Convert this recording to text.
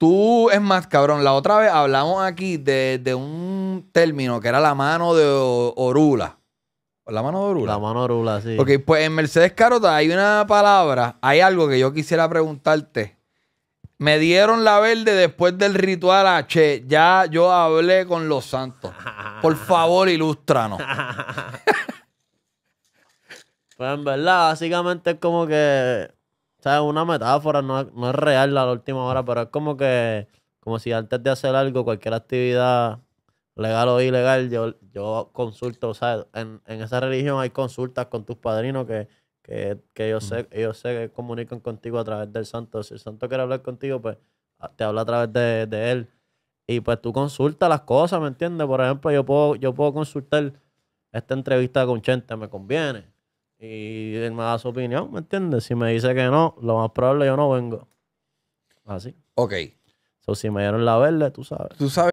Tú, es más, cabrón, la otra vez hablamos aquí de, un término que era la mano de Orula. La mano de Orula. La mano de Orula, sí. Ok, pues en Mercedes Carota hay una palabra, hay algo que yo quisiera preguntarte. Me dieron la verde después del ritual H. Ya yo hablé con los santos. Por favor, ilústranos. pues en verdad, básicamente es como que o es una metáfora, no, es real la última hora, pero es como que, como si antes de hacer algo, cualquier actividad legal o ilegal, yo, yo consulto, o sea, en, en esa religión hay consultas con tus padrinos que, que, que sé, yo sé que comunican contigo a través del santo. Si el santo quiere hablar contigo, pues ah, te habla a través de, él. Y pues tú consultas las cosas, ¿me entiendes? Por ejemplo, yo puedo, yo puedo consultar esta entrevista con Chente, me conviene. Y él me da su opinión, ¿me entiendes? Si me dice que no, lo más probable yo no vengo. Así. Ok. O si me dieron la verde, tú sabes. Tú sabes.